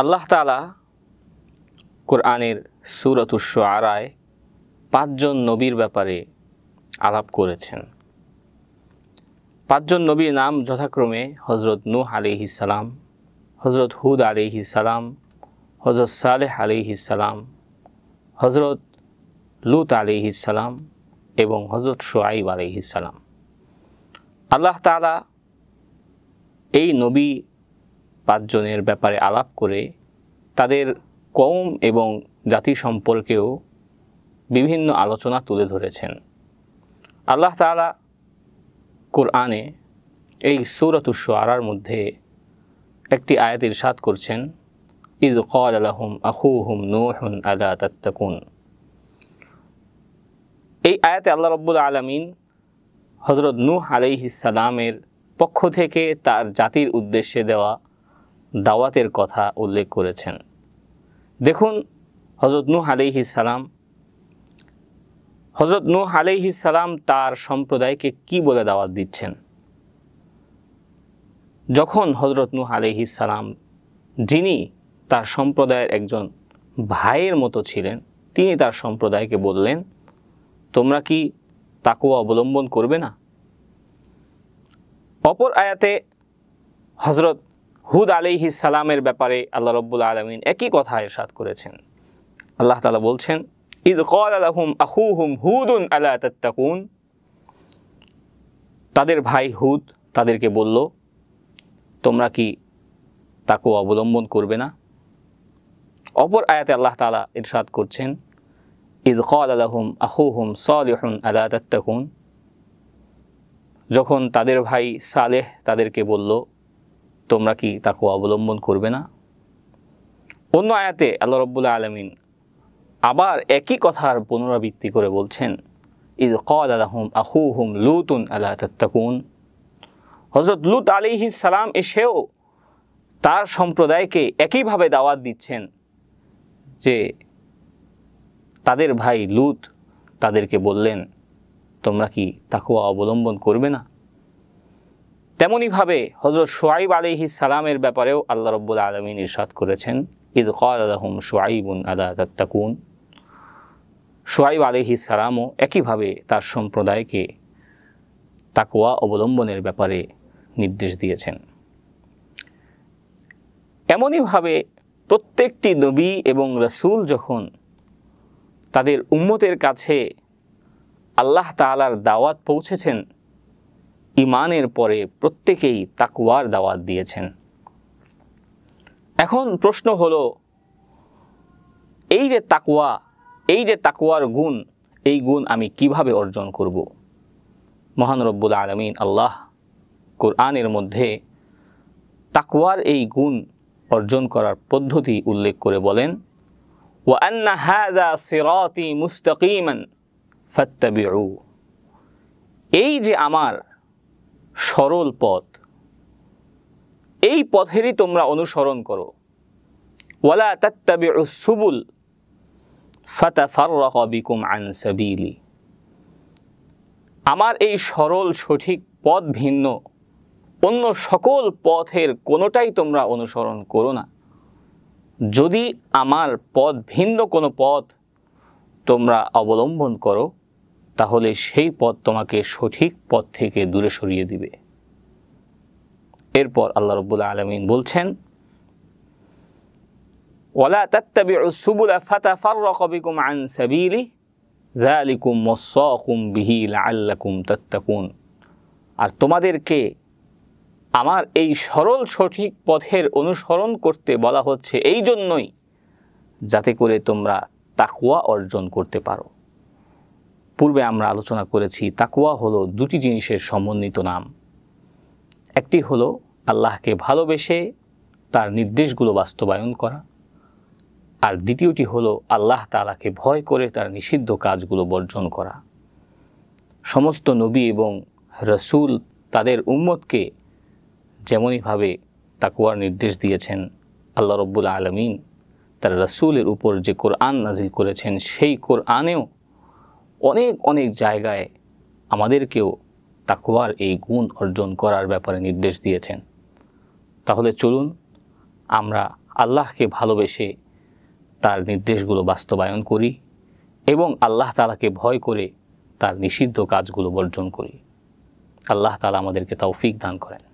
আল্লাহ তালা কোরআনের সুরতুস আরায় পাঁচজন নবীর ব্যাপারে আলাপ করেছেন পাঁচজন নবীর নাম যথাক্রমে হজরত নূহ আলিহিসালাম হজরত হুদ আলিহিসালাম হজরত সালেহ আলিহিসালাম হজরত লুত আলিহিসালাম এবং হজরত সোয়াইব আলিহিসালাম আল্লাহ তালা এই নবী পাঁচজনের ব্যাপারে আলাপ করে তাদের কম এবং জাতি সম্পর্কেও বিভিন্ন আলোচনা তুলে ধরেছেন আল্লাহ তালা কোরআনে এই আরার মধ্যে একটি আয়াত ইরশাদ করছেন ইদ কল আলাহম আহু হুম নুহন আলা তাত্তাকুন এই আয়াতে আল্লাহ রব্বুল আলমিন হজরত নূহ আলাইহিসালামের পক্ষ থেকে তার জাতির উদ্দেশ্যে দেওয়া দাওয়াতের কথা উল্লেখ করেছেন দেখুন হজরত নু আলিহি সালাম হজরত নূহ আলিহি সালাম তার সম্প্রদায়কে কি বলে দাওয়াত দিচ্ছেন যখন হজরত নূহ আলিহি সালাম যিনি তার সম্প্রদায়ের একজন ভাইয়ের মতো ছিলেন তিনি তার সম্প্রদায়কে বললেন তোমরা কি তাকুয়া অবলম্বন করবে না অপর আয়াতে হজরত হুদ আলিহি সালামের ব্যাপারে আল্লাহ রব্বুল আলমিন একই কথা এরশাদ করেছেন আল্লাহ তালা বলছেন ইদ কল আহু হুম হুদ আলা তাত্তাকুন তাদের ভাই হুদ তাদেরকে বলল তোমরা কি তাকে অবলম্বন করবে না অপর আয়াতে আল্লাহ তালা ইরশাদ করছেন ইদ কল আহু হুম সলিহুন আলা তাত্তাকুন যখন তাদের ভাই সালেহ তাদেরকে বলল তোমরা কি তাকে অবলম্বন করবে না অন্য আয়াতে আল্লাহ রব্বুল্লা আলমিন আবার একই কথার পুনরাবৃত্তি করে বলছেন ইদ কদ হুম আহু হুম লুতুন আল্লাহ তত্তাকুন হজরত লুত আলিহি সালাম এসেও তার সম্প্রদায়কে একইভাবে দাওয়াত দিচ্ছেন যে তাদের ভাই লুত তাদেরকে বললেন তোমরা কি তাকুয়া অবলম্বন করবে না তেমনইভাবে হজরত সোয়াইব আলিহি সালামের ব্যাপারেও আল্লাহ রব্বুল আলমী নির্সাদ করেছেন ইদ কল আলহম উন আদা তাত্তাকুন সোয়াইব আলিহি সালামও একইভাবে তার সম্প্রদায়কে তাকুয়া অবলম্বনের ব্যাপারে নির্দেশ দিয়েছেন এমনইভাবে প্রত্যেকটি নবী এবং রসুল যখন তাদের উম্মতের কাছে আল্লাহ তালার দাওয়াত পৌঁছেছেন ইমানের পরে প্রত্যেকেই তাকুয়ার দাওয়াত দিয়েছেন এখন প্রশ্ন হলো এই যে তাকুয়া এই যে তাকুয়ার গুণ এই গুণ আমি কিভাবে অর্জন করব মহান রব্বুল আলমিন আল্লাহ কোরআনের মধ্যে তাকুয়ার এই গুণ অর্জন করার পদ্ধতি উল্লেখ করে বলেন ওয়ান্না হাদা সিরাতি মুস্তাকিমান ফাত্তাবিউ এই যে আমার সরল পথ এই পথেরই তোমরা অনুসরণ করো ওয়ালা তাত্তাবি সুবুল ফাতাফারবিকুম আনসাবিলি আমার এই সরল সঠিক পথ ভিন্ন অন্য সকল পথের কোনোটাই তোমরা অনুসরণ করো না যদি আমার পথ ভিন্ন কোনো পথ তোমরা অবলম্বন করো তাহলে সেই পথ তোমাকে সঠিক পথ থেকে দূরে সরিয়ে দিবে এরপর আল্লাহ রব্বুল্লা আলমিন বলছেন আর তোমাদেরকে আমার এই সরল সঠিক পথের অনুসরণ করতে বলা হচ্ছে এই জন্যই যাতে করে তোমরা তাকুয়া অর্জন করতে পারো পূর্বে আমরা আলোচনা করেছি তাকুয়া হলো দুটি জিনিসের সমন্বিত নাম একটি হলো আল্লাহকে ভালোবেসে তার নির্দেশগুলো বাস্তবায়ন করা আর দ্বিতীয়টি হলো আল্লাহ তালাকে ভয় করে তার নিষিদ্ধ কাজগুলো বর্জন করা সমস্ত নবী এবং রসুল তাদের উম্মতকে যেমনইভাবে তাকুয়ার নির্দেশ দিয়েছেন আল্লাহ রব্বুল আলমিন তার রসুলের উপর যে কোরআন নাজিল করেছেন সেই কোরআনেও অনেক অনেক জায়গায় আমাদেরকেও তাকওয়ার এই গুণ অর্জন করার ব্যাপারে নির্দেশ দিয়েছেন তাহলে চলুন আমরা আল্লাহকে ভালোবেসে তার নির্দেশগুলো বাস্তবায়ন করি এবং আল্লাহ তালাকে ভয় করে তার নিষিদ্ধ কাজগুলো বর্জন করি আল্লাহ তালা আমাদেরকে তাও ফিক দান করেন